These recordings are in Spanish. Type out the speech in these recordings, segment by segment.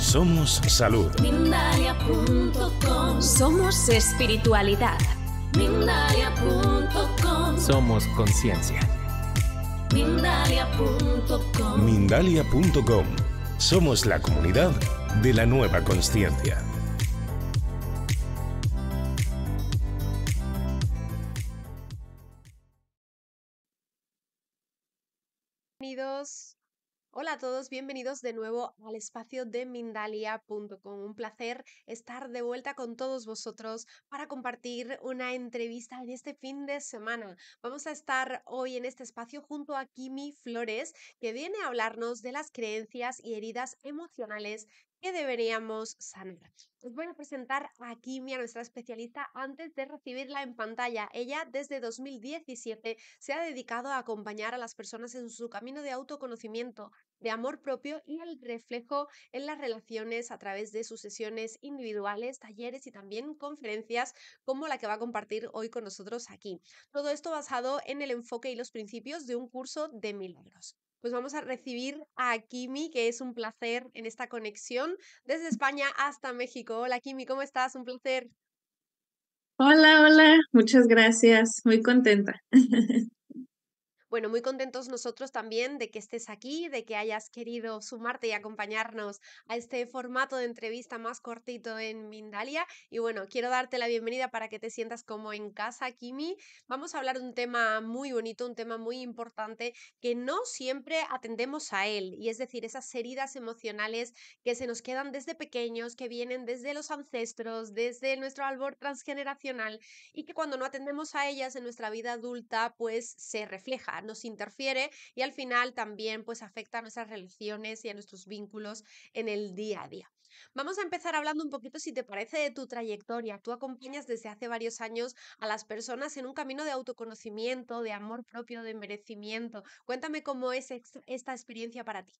Somos salud. Somos espiritualidad. Somos conciencia. Mindalia.com. Somos la comunidad de la nueva conciencia. Hola a todos, bienvenidos de nuevo al espacio de Mindalia.com. Un placer estar de vuelta con todos vosotros para compartir una entrevista en este fin de semana. Vamos a estar hoy en este espacio junto a Kimi Flores, que viene a hablarnos de las creencias y heridas emocionales que deberíamos sanar. Os voy a presentar a Kimia, nuestra especialista, antes de recibirla en pantalla. Ella desde 2017 se ha dedicado a acompañar a las personas en su camino de autoconocimiento, de amor propio y el reflejo en las relaciones a través de sus sesiones individuales, talleres y también conferencias como la que va a compartir hoy con nosotros aquí. Todo esto basado en el enfoque y los principios de un curso de milagros pues vamos a recibir a Kimi, que es un placer en esta conexión desde España hasta México. Hola Kimi, ¿cómo estás? Un placer. Hola, hola, muchas gracias, muy contenta. Bueno, muy contentos nosotros también de que estés aquí, de que hayas querido sumarte y acompañarnos a este formato de entrevista más cortito en Mindalia. Y bueno, quiero darte la bienvenida para que te sientas como en casa, Kimi. Vamos a hablar de un tema muy bonito, un tema muy importante que no siempre atendemos a él, y es decir, esas heridas emocionales que se nos quedan desde pequeños, que vienen desde los ancestros, desde nuestro albor transgeneracional y que cuando no atendemos a ellas en nuestra vida adulta, pues se refleja nos interfiere y al final también pues afecta a nuestras relaciones y a nuestros vínculos en el día a día. Vamos a empezar hablando un poquito, si te parece, de tu trayectoria. Tú acompañas desde hace varios años a las personas en un camino de autoconocimiento, de amor propio, de merecimiento. Cuéntame cómo es esta experiencia para ti.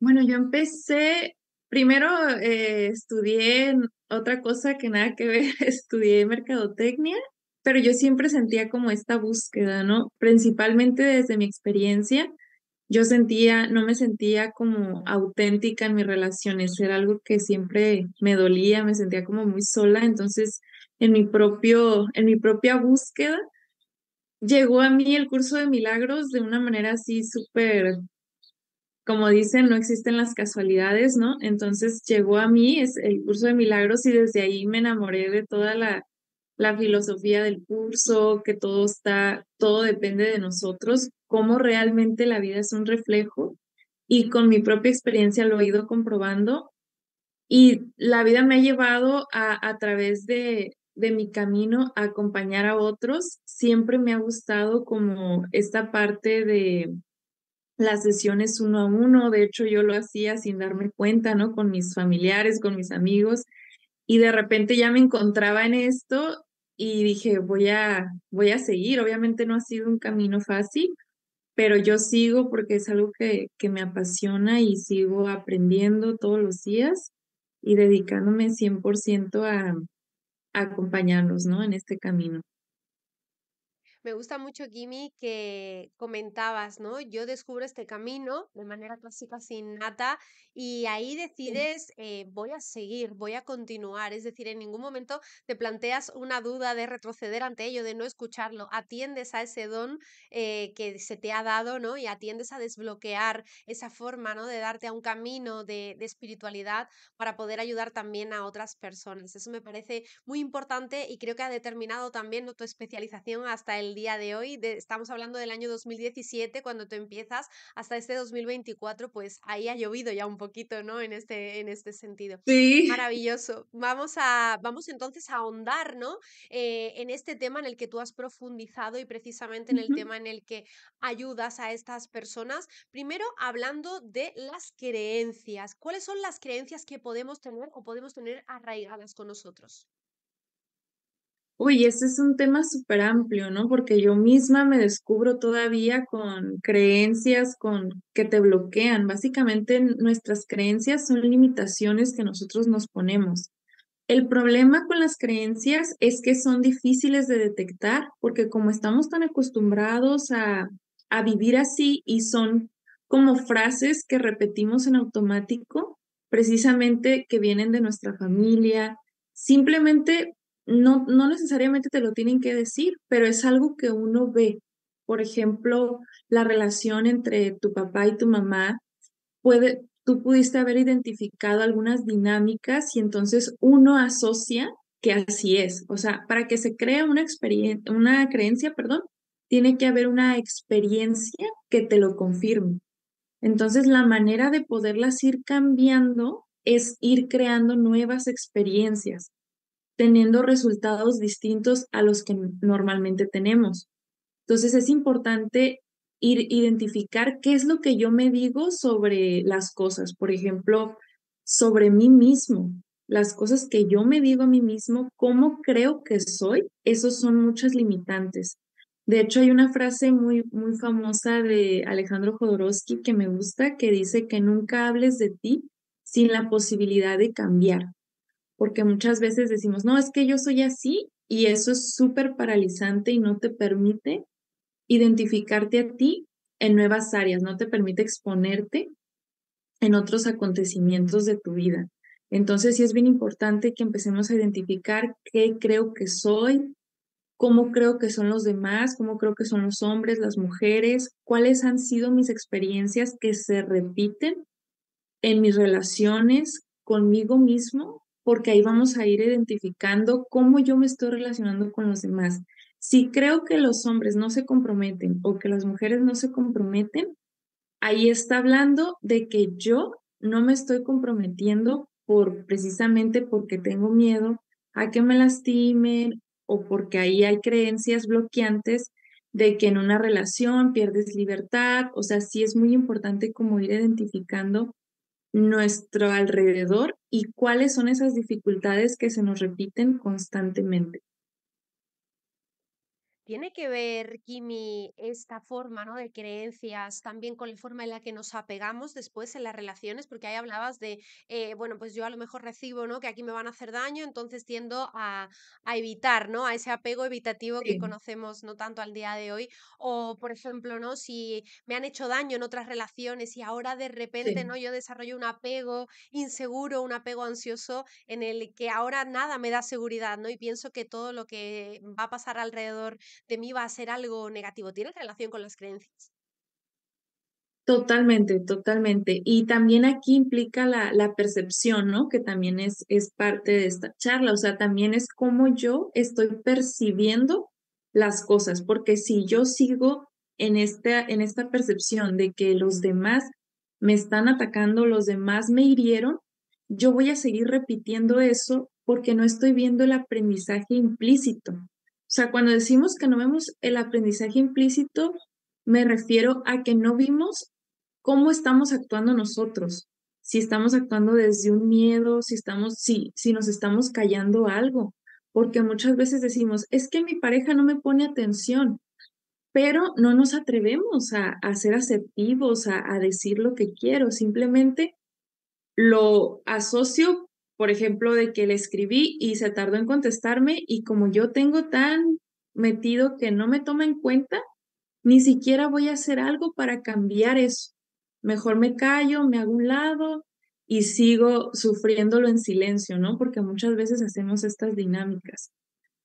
Bueno, yo empecé, primero eh, estudié otra cosa que nada que ver, estudié mercadotecnia pero yo siempre sentía como esta búsqueda, ¿no? Principalmente desde mi experiencia, yo sentía, no me sentía como auténtica en mis relaciones, era algo que siempre me dolía, me sentía como muy sola, entonces en mi propio, en mi propia búsqueda, llegó a mí el curso de milagros de una manera así súper, como dicen, no existen las casualidades, ¿no? Entonces llegó a mí es el curso de milagros y desde ahí me enamoré de toda la la filosofía del curso, que todo está, todo depende de nosotros, cómo realmente la vida es un reflejo y con mi propia experiencia lo he ido comprobando y la vida me ha llevado a, a través de, de mi camino a acompañar a otros. Siempre me ha gustado como esta parte de las sesiones uno a uno, de hecho yo lo hacía sin darme cuenta, ¿no? Con mis familiares, con mis amigos, y de repente ya me encontraba en esto y dije, voy a, voy a seguir. Obviamente no ha sido un camino fácil, pero yo sigo porque es algo que, que me apasiona y sigo aprendiendo todos los días y dedicándome 100% a, a acompañarlos ¿no? en este camino. Me gusta mucho, Kimi, que comentabas, ¿no? Yo descubro este camino de manera clásica, sin nata y ahí decides, eh, voy a seguir, voy a continuar. Es decir, en ningún momento te planteas una duda de retroceder ante ello, de no escucharlo. Atiendes a ese don eh, que se te ha dado, ¿no? Y atiendes a desbloquear esa forma, ¿no? De darte a un camino de, de espiritualidad para poder ayudar también a otras personas. Eso me parece muy importante y creo que ha determinado también tu especialización hasta el día de hoy. estamos hablando del año 2017, cuando tú empiezas, hasta este 2024, pues ahí ha llovido ya un poquito, ¿no? En este, en este sentido. Sí. Maravilloso. Vamos, a, vamos entonces a ahondar, ¿no? Eh, en este tema en el que tú has profundizado y precisamente en el tema en el que ayudas a estas personas. Primero, hablando de las creencias. ¿Cuáles son las creencias que podemos tener o podemos tener arraigadas con nosotros? Uy, ese es un tema súper amplio, ¿no? Porque yo misma me descubro todavía con creencias con, que te bloquean. Básicamente nuestras creencias son limitaciones que nosotros nos ponemos. El problema con las creencias es que son difíciles de detectar porque como estamos tan acostumbrados a, a vivir así y son como frases que repetimos en automático, precisamente que vienen de nuestra familia, simplemente no, no necesariamente te lo tienen que decir, pero es algo que uno ve. Por ejemplo, la relación entre tu papá y tu mamá, puede, tú pudiste haber identificado algunas dinámicas y entonces uno asocia que así es. O sea, para que se crea una, una creencia, perdón, tiene que haber una experiencia que te lo confirme. Entonces, la manera de poderlas ir cambiando es ir creando nuevas experiencias teniendo resultados distintos a los que normalmente tenemos. Entonces es importante ir, identificar qué es lo que yo me digo sobre las cosas, por ejemplo, sobre mí mismo, las cosas que yo me digo a mí mismo, cómo creo que soy, esos son muchas limitantes. De hecho, hay una frase muy, muy famosa de Alejandro Jodorowsky que me gusta, que dice que nunca hables de ti sin la posibilidad de cambiar porque muchas veces decimos, no, es que yo soy así y eso es súper paralizante y no te permite identificarte a ti en nuevas áreas, no te permite exponerte en otros acontecimientos de tu vida. Entonces sí es bien importante que empecemos a identificar qué creo que soy, cómo creo que son los demás, cómo creo que son los hombres, las mujeres, cuáles han sido mis experiencias que se repiten en mis relaciones conmigo mismo porque ahí vamos a ir identificando cómo yo me estoy relacionando con los demás. Si creo que los hombres no se comprometen o que las mujeres no se comprometen, ahí está hablando de que yo no me estoy comprometiendo por precisamente porque tengo miedo a que me lastimen o porque ahí hay creencias bloqueantes de que en una relación pierdes libertad, o sea, sí es muy importante como ir identificando nuestro alrededor y cuáles son esas dificultades que se nos repiten constantemente. ¿Tiene que ver, Kimi, esta forma ¿no? de creencias también con la forma en la que nos apegamos después en las relaciones? Porque ahí hablabas de, eh, bueno, pues yo a lo mejor recibo ¿no? que aquí me van a hacer daño, entonces tiendo a, evitar, ¿no? A ese apego evitativo que conocemos no tanto al día de hoy. O, por ejemplo, ¿no? Si me han hecho daño en otras relaciones y ahora de repente, ¿no? Yo desarrollo un apego inseguro, un apego ansioso en el que ahora nada me da seguridad, ¿no? Y pienso que todo lo que va a pasar alrededor de mí va a ser algo negativo. ¿Tiene relación con las creencias? Totalmente, totalmente. Y también aquí implica la, la percepción, ¿no? Que también es, es parte de esta charla. O sea, también es cómo yo estoy percibiendo las cosas, porque si yo sigo en esta, en esta percepción de que los demás me están atacando, los demás me hirieron, yo voy a seguir repitiendo eso porque no estoy viendo el aprendizaje implícito. O sea, cuando decimos que no vemos el aprendizaje implícito, me refiero a que no vimos cómo estamos actuando nosotros. Si estamos actuando desde un miedo, si estamos, si, si nos estamos callando algo, porque muchas veces decimos, es que mi pareja no me pone atención, pero no nos atrevemos a, ser aceptivos, a, a, decir lo que quiero, simplemente lo asocio por ejemplo, de que le escribí y se tardó en contestarme y como yo tengo tan metido que no me toma en cuenta, ni siquiera voy a hacer algo para cambiar eso. Mejor me callo, me hago un lado y sigo sufriéndolo en silencio, ¿no? Porque muchas veces hacemos estas dinámicas.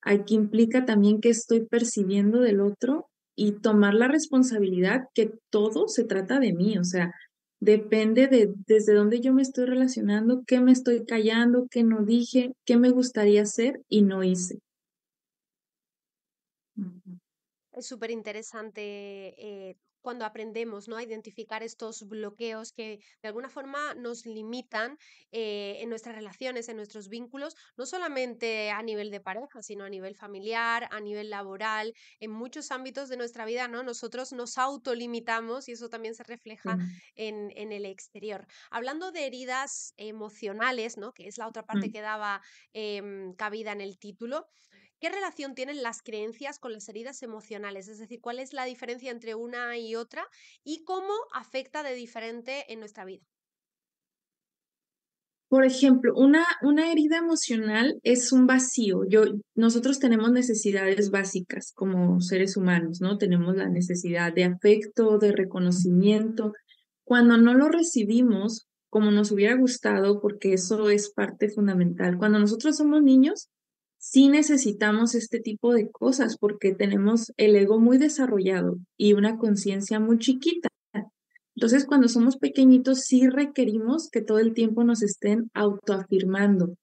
Aquí implica también que estoy percibiendo del otro y tomar la responsabilidad que todo se trata de mí, o sea, Depende de desde dónde yo me estoy relacionando, qué me estoy callando, qué no dije, qué me gustaría hacer y no hice. Es súper interesante eh, cuando aprendemos ¿no? a identificar estos bloqueos que de alguna forma nos limitan eh, en nuestras relaciones, en nuestros vínculos, no solamente a nivel de pareja, sino a nivel familiar, a nivel laboral, en muchos ámbitos de nuestra vida, ¿no? Nosotros nos autolimitamos y eso también se refleja en, el exterior. Hablando de heridas emocionales, ¿no? Que es la otra parte mm. que daba em, cabida en el título, ¿Qué relación tienen las creencias con las heridas emocionales? Es decir, ¿cuál es la diferencia entre una y otra y cómo afecta de diferente en nuestra vida? Por ejemplo, una, una herida emocional es un vacío. Yo, nosotros tenemos necesidades básicas como seres humanos, ¿no? Tenemos la necesidad de afecto, de reconocimiento. Cuando no lo recibimos como nos hubiera gustado, porque eso es parte fundamental. Cuando nosotros somos niños, sí necesitamos este tipo de cosas porque tenemos el ego muy desarrollado y una conciencia muy chiquita. Entonces, cuando somos pequeñitos, sí requerimos que todo el tiempo nos estén autoafirmando.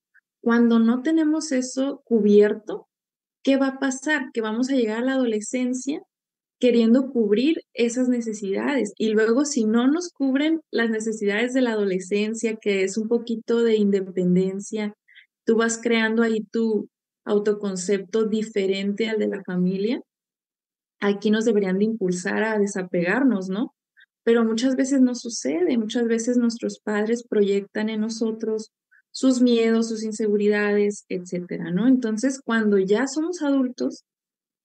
Cuando no tenemos eso cubierto, ¿qué va a pasar? Que vamos a llegar a la adolescencia queriendo cubrir esas necesidades. Y luego, si no nos cubren las necesidades de la adolescencia, que es un poquito de independencia, tú vas creando ahí tu, autoconcepto diferente al de la familia, aquí nos deberían de impulsar a desapegarnos, ¿no? Pero muchas veces no sucede, muchas veces nuestros padres proyectan en nosotros sus miedos, sus inseguridades, etcétera, ¿no? Entonces, cuando ya somos adultos,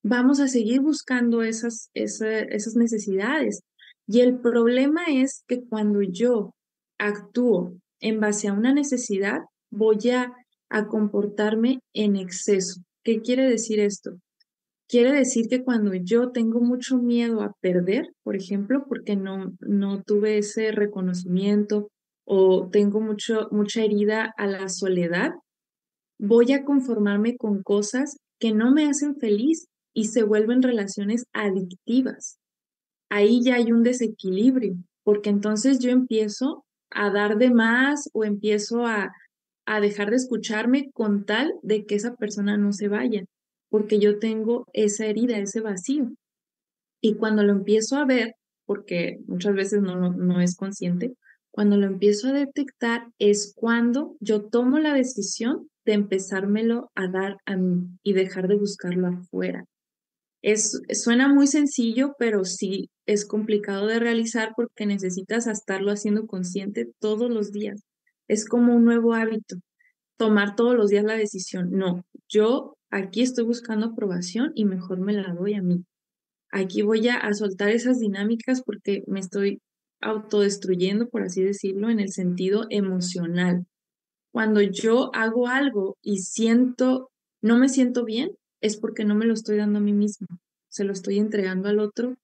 vamos a seguir buscando esas, esas, esas necesidades. Y el problema es que cuando yo actúo en base a una necesidad, voy a a comportarme en exceso. ¿Qué quiere decir esto? Quiere decir que cuando yo tengo mucho miedo a perder, por ejemplo, porque no, no tuve ese reconocimiento o tengo mucho, mucha herida a la soledad, voy a conformarme con cosas que no me hacen feliz y se vuelven relaciones adictivas. Ahí ya hay un desequilibrio, porque entonces yo empiezo a dar de más o empiezo a, a dejar de escucharme con tal de que esa persona no se vaya, porque yo tengo esa herida, ese vacío. Y cuando lo empiezo a ver, porque muchas veces no, no, es consciente, cuando lo empiezo a detectar es cuando yo tomo la decisión de empezármelo a dar a mí y dejar de buscarlo afuera. Es, suena muy sencillo, pero sí es complicado de realizar porque necesitas estarlo haciendo consciente todos los días es como un nuevo hábito, tomar todos los días la decisión. No, yo aquí estoy buscando aprobación y mejor me la doy a mí. Aquí voy a, soltar esas dinámicas porque me estoy autodestruyendo, por así decirlo, en el sentido emocional. Cuando yo hago algo y siento, no me siento bien, es porque no me lo estoy dando a mí mismo, se lo estoy entregando al otro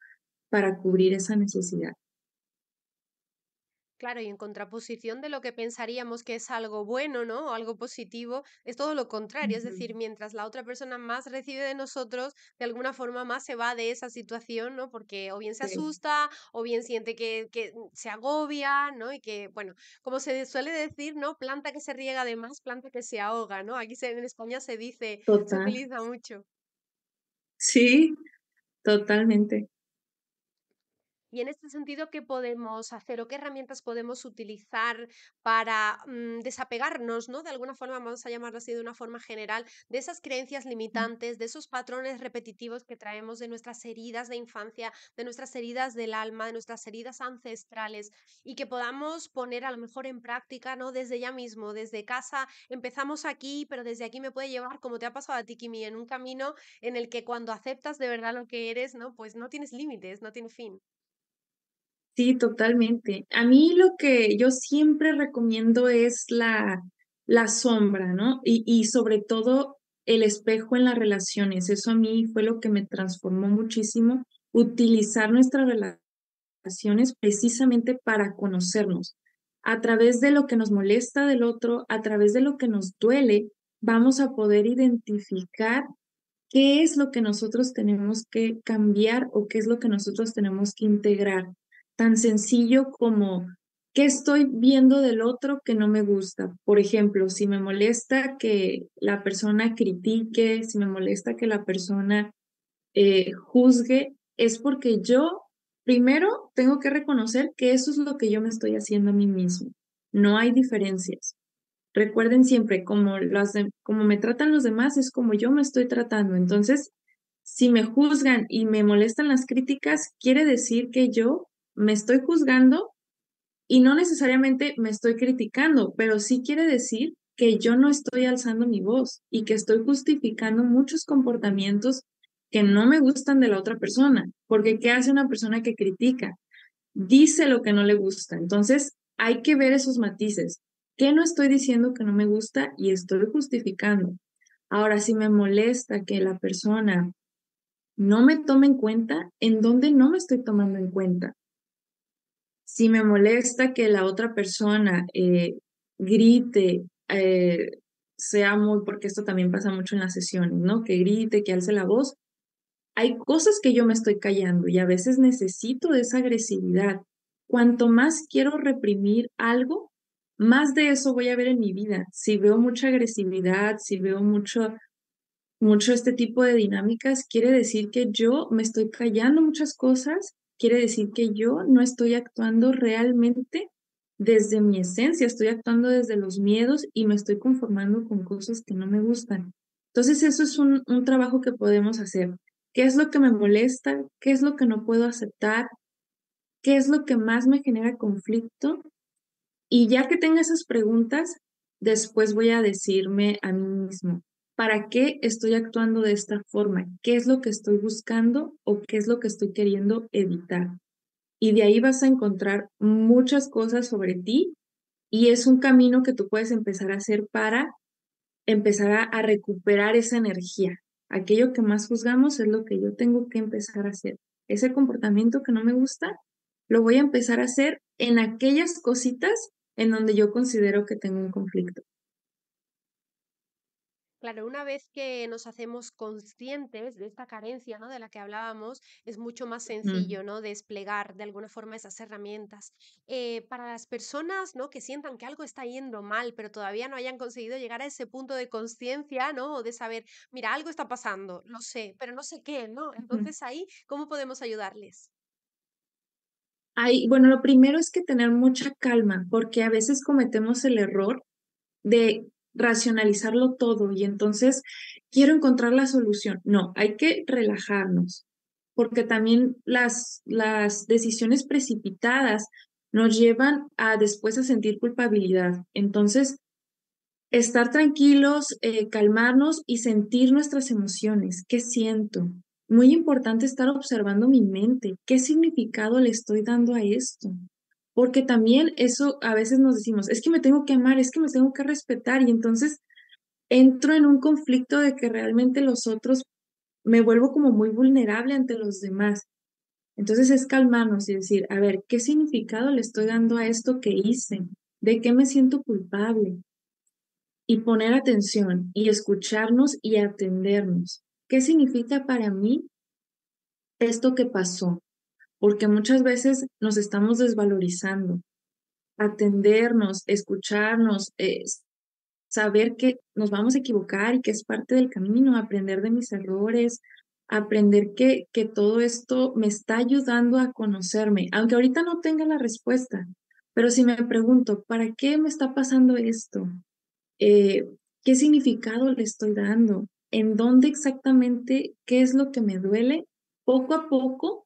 para cubrir esa necesidad. Claro, y en contraposición de lo que pensaríamos que es algo bueno, ¿no? O algo positivo, es todo lo contrario. Es decir, mientras la otra persona más recibe de nosotros, de alguna forma más se va de esa situación, ¿no? Porque o bien se asusta, o bien siente que, que, se agobia, ¿no? Y que, bueno, como se suele decir, ¿no? Planta que se riega de más, planta que se ahoga, ¿no? Aquí en España se dice, se utiliza mucho. Sí, totalmente. Y en este sentido, ¿qué podemos hacer o qué herramientas podemos utilizar para mm, desapegarnos, ¿no? De alguna forma, vamos a llamarlo así de una forma general, de esas creencias limitantes, de esos patrones repetitivos que traemos de nuestras heridas de infancia, de nuestras heridas del alma, de nuestras heridas ancestrales y que podamos poner a lo mejor en práctica, ¿no? Desde ya mismo, desde casa, empezamos aquí, pero desde aquí me puede llevar, como te ha pasado a ti, Kimi, en un camino en el que cuando aceptas de verdad lo que eres, ¿no? Pues no tienes límites, no tiene fin. Sí, totalmente. A mí lo que yo siempre recomiendo es la, la sombra, ¿no? Y, y sobre todo el espejo en las relaciones. Eso a mí fue lo que me transformó muchísimo, utilizar nuestras relaciones precisamente para conocernos. A través de lo que nos molesta del otro, a través de lo que nos duele, vamos a poder identificar qué es lo que nosotros tenemos que cambiar o qué es lo que nosotros tenemos que integrar tan sencillo como qué estoy viendo del otro que no me gusta. Por ejemplo, si me molesta que la persona critique, si me molesta que la persona eh, juzgue, es porque yo primero tengo que reconocer que eso es lo que yo me estoy haciendo a mí mismo. No hay diferencias. Recuerden siempre, como, como me tratan los demás es como yo me estoy tratando. Entonces, si me juzgan y me molestan las críticas, quiere decir que yo me estoy juzgando y no necesariamente me estoy criticando, pero sí quiere decir que yo no estoy alzando mi voz y que estoy justificando muchos comportamientos que no me gustan de la otra persona, porque ¿qué hace una persona que critica? Dice lo que no le gusta. Entonces, hay que ver esos matices. ¿Qué no estoy diciendo que no me gusta y estoy justificando? Ahora, si me molesta que la persona no me tome en cuenta, ¿en dónde no me estoy tomando en cuenta? si me molesta que la otra persona eh, grite, eh, sea muy, porque esto también pasa mucho en las sesiones, ¿no? Que grite, que alce la voz. Hay cosas que yo me estoy callando y a veces necesito esa agresividad. Cuanto más quiero reprimir algo, más de eso voy a ver en mi vida. Si veo mucha agresividad, si veo mucho, mucho este tipo de dinámicas, quiere decir que yo me estoy callando muchas cosas quiere decir que yo no estoy actuando realmente desde mi esencia, estoy actuando desde los miedos y me estoy conformando con cosas que no me gustan. Entonces, eso es un, trabajo que podemos hacer. ¿Qué es lo que me molesta? ¿Qué es lo que no puedo aceptar? ¿Qué es lo que más me genera conflicto? Y ya que tenga esas preguntas, después voy a decirme a mí mismo, ¿para qué estoy actuando de esta forma? ¿Qué es lo que estoy buscando o qué es lo que estoy queriendo evitar? Y de ahí vas a encontrar muchas cosas sobre ti y es un camino que tú puedes empezar a hacer para empezar a, recuperar esa energía. Aquello que más juzgamos es lo que yo tengo que empezar a hacer. Ese comportamiento que no me gusta, lo voy a empezar a hacer en aquellas cositas en donde yo considero que tengo un conflicto. Claro, una vez que nos hacemos conscientes de esta carencia, ¿no? De la que hablábamos, es mucho más sencillo, ¿no? Desplegar de alguna forma esas herramientas. Eh, para las personas, ¿no? Que sientan que algo está yendo mal, pero todavía no hayan conseguido llegar a ese punto de conciencia, ¿no? O de saber, mira, algo está pasando, lo sé, pero no sé qué, ¿no? Entonces ahí, ¿cómo podemos ayudarles? Ahí, bueno, lo primero es que tener mucha calma, porque a veces cometemos el error de racionalizarlo todo y entonces quiero encontrar la solución. No, hay que relajarnos, porque también las, las decisiones precipitadas nos llevan a después a sentir culpabilidad. Entonces, estar tranquilos, eh, calmarnos y sentir nuestras emociones. ¿Qué siento? Muy importante estar observando mi mente. ¿Qué significado le estoy dando a esto? porque también eso a veces nos decimos, es que me tengo que amar, es que me tengo que respetar y entonces entro en un conflicto de que realmente los otros me vuelvo como muy vulnerable ante los demás. Entonces es calmarnos y decir, a ver, ¿qué significado le estoy dando a esto que hice? ¿De qué me siento culpable? Y poner atención y escucharnos y atendernos. ¿Qué significa para mí esto que pasó? porque muchas veces nos estamos desvalorizando. Atendernos, escucharnos, eh, saber que nos vamos a equivocar y que es parte del camino, aprender de mis errores, aprender que, que todo esto me está ayudando a conocerme, aunque ahorita no tenga la respuesta, pero si me pregunto, ¿para qué me está pasando esto? Eh, ¿Qué significado le estoy dando? ¿En dónde exactamente? ¿Qué es lo que me duele? Poco a poco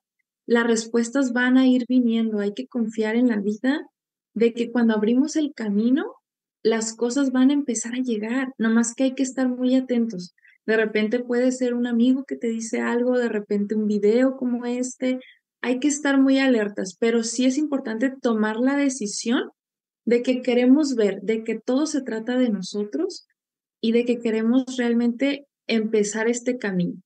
las respuestas van a ir viniendo. Hay que confiar en la vida de que cuando abrimos el camino, las cosas van a empezar a llegar, nomás que hay que estar muy atentos. De repente puede ser un amigo que te dice algo, de repente un video como este. Hay que estar muy alertas, pero sí es importante tomar la decisión de que queremos ver, de que todo se trata de nosotros y de que queremos realmente empezar este camino.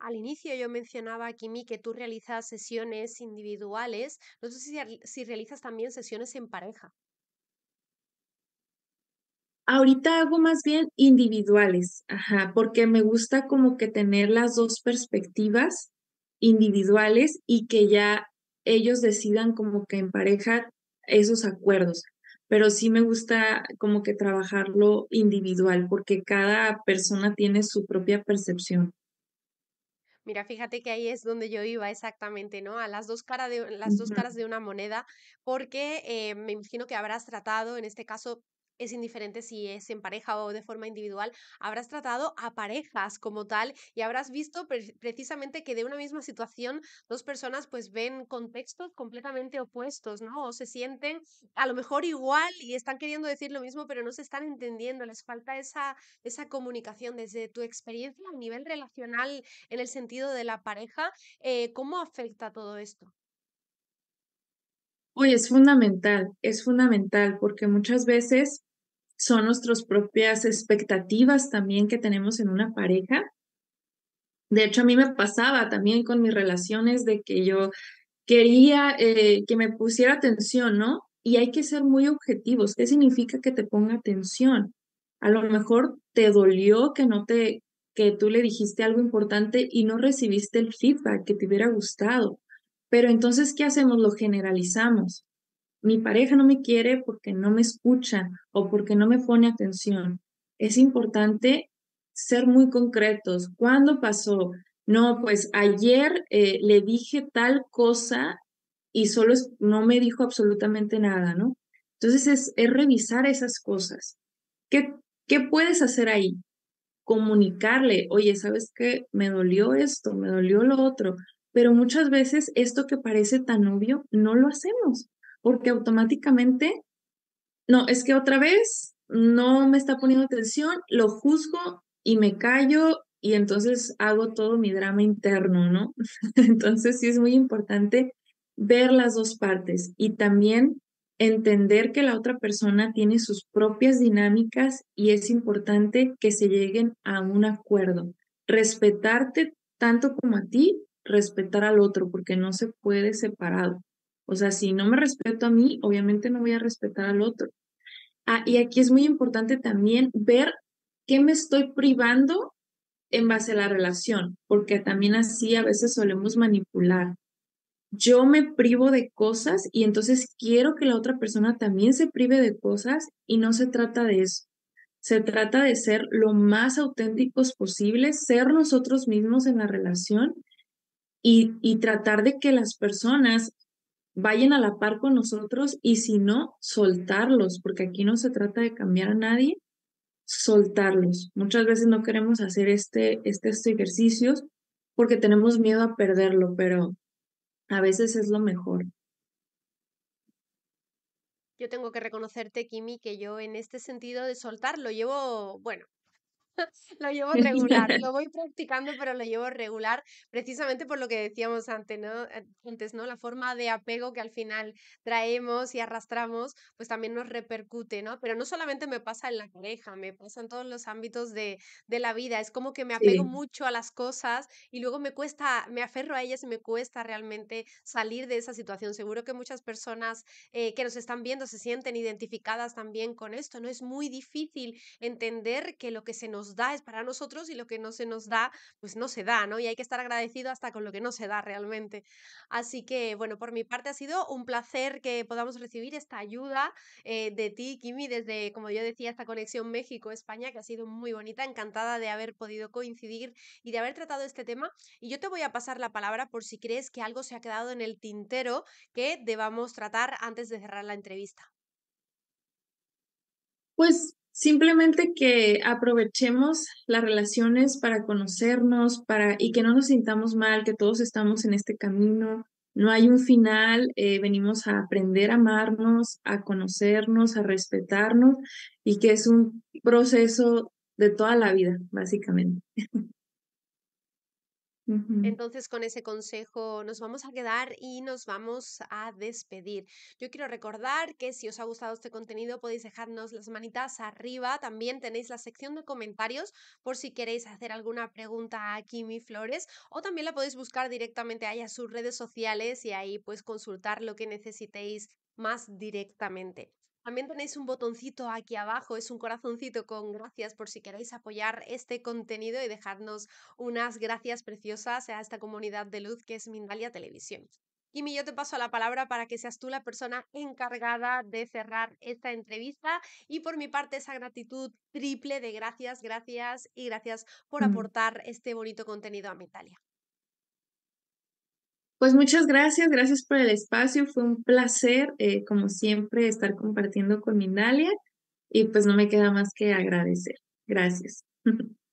Al inicio yo mencionaba, Kimi, que tú realizas sesiones individuales. No sé si, si realizas también sesiones en pareja. Ahorita hago más bien individuales, ajá, porque me gusta como que tener las dos perspectivas individuales y que ya ellos decidan como que en pareja esos acuerdos. Pero sí me gusta como que trabajarlo individual porque cada persona tiene su propia percepción. Mira, fíjate que ahí es donde yo iba exactamente, ¿no? A las dos, caras de, las dos caras de una moneda, porque eh, me imagino que habrás tratado, en este caso, es indiferente si es en pareja o de forma individual, habrás tratado a parejas como tal y habrás visto precisamente que de una misma situación dos personas pues ven contextos completamente opuestos, ¿no? O se sienten a lo mejor igual y están queriendo decir lo mismo, pero no se están entendiendo, les falta esa, esa comunicación desde tu experiencia a nivel relacional en el sentido de la pareja, eh, ¿cómo afecta todo esto? Oye, es fundamental, es fundamental porque muchas veces son nuestras propias expectativas también que tenemos en una pareja. De hecho, a mí me pasaba también con mis relaciones de que yo quería eh, que me pusiera atención, ¿no? Y hay que ser muy objetivos. ¿Qué significa que te ponga atención? A lo mejor te dolió que no te que tú le dijiste algo importante y no recibiste el feedback que te hubiera gustado. Pero entonces, ¿qué hacemos? Lo generalizamos mi pareja no me quiere porque no me escucha o porque no me pone atención. Es importante ser muy concretos. ¿Cuándo pasó? No, pues ayer eh, le dije tal cosa y solo no me dijo absolutamente nada, ¿no? Entonces es, revisar esas cosas. ¿Qué, ¿Qué puedes hacer ahí? Comunicarle, oye, ¿sabes qué? Me dolió esto, me dolió lo otro, pero muchas veces esto que parece tan obvio no lo hacemos porque automáticamente, no, es que otra vez no me está poniendo atención, lo juzgo y me callo y entonces hago todo mi drama interno, ¿no? entonces sí es muy importante ver las dos partes y también entender que la otra persona tiene sus propias dinámicas y es importante que se lleguen a un acuerdo. Respetarte tanto como a ti, respetar al otro, porque no se puede separar. O sea, si no me respeto a mí, obviamente no voy a respetar al otro. Ah, y aquí es muy importante también ver qué me estoy privando en base a la relación, porque también así a veces solemos manipular. Yo me privo de cosas y entonces quiero que la otra persona también se prive de cosas y no se trata de eso. Se trata de ser lo más auténticos posibles, ser nosotros mismos en la relación y, y tratar de que las personas vayan a la par con nosotros y si no, soltarlos, porque aquí no se trata de cambiar a nadie, soltarlos. Muchas veces no queremos hacer este, este, este ejercicios porque tenemos miedo a perderlo, pero a veces es lo mejor. Yo tengo que reconocerte, Kimi, que yo en este sentido de soltar lo llevo, bueno, lo llevo regular, lo voy practicando, pero lo llevo regular, precisamente por lo que decíamos antes, ¿no? Eh, antes, ¿no? La forma de apego que al final traemos y arrastramos, pues también nos repercute, ¿no? Pero no solamente me pasa en la pareja, me pasa en todos los ámbitos de, de la vida. Es como que me apego mucho a las cosas y luego me cuesta, me aferro a ellas y me cuesta realmente salir de esa situación. Seguro que muchas personas eh, que nos están viendo se sienten identificadas también con esto, ¿no? Es muy difícil entender que lo que se nos da es para nosotros y lo que no se nos da, pues no se da, ¿no? Y hay que estar agradecido hasta con lo que no se da realmente. Así que, bueno, por mi parte ha sido un placer que podamos recibir esta ayuda eh, de ti, Kimi, desde, como yo decía, esta conexión México-España, que ha sido muy bonita, encantada de haber podido coincidir y de haber tratado este tema. Y yo te voy a pasar la palabra por si crees que algo se ha quedado en el tintero que debamos tratar antes de cerrar la entrevista. Pues Simplemente que aprovechemos las relaciones para conocernos para, y que no nos sintamos mal, que todos estamos en este camino, no hay un final, eh, venimos a aprender a amarnos, a conocernos, a respetarnos y que es un proceso de toda la vida, básicamente. Entonces, con ese consejo nos vamos a quedar y nos vamos a despedir. Yo quiero recordar que si os ha gustado este contenido podéis dejarnos las manitas arriba. También tenéis la sección de comentarios por si queréis hacer alguna pregunta a Kimi Flores o también la podéis buscar directamente ahí a sus redes sociales y ahí pues consultar lo que necesitéis más directamente. También tenéis un botoncito aquí abajo, es un corazoncito con gracias por si queréis apoyar este contenido y dejarnos unas gracias preciosas a esta comunidad de luz que es Mindalia Televisión. Kimi, yo te paso la palabra para que seas tú la persona encargada de cerrar esta entrevista y por mi parte esa gratitud triple de gracias, gracias y gracias por mm. aportar este bonito contenido a Mindalia. Pues muchas gracias, gracias por el espacio, fue un placer, eh, como siempre, estar compartiendo con Minalia y pues no me queda más que agradecer. Gracias.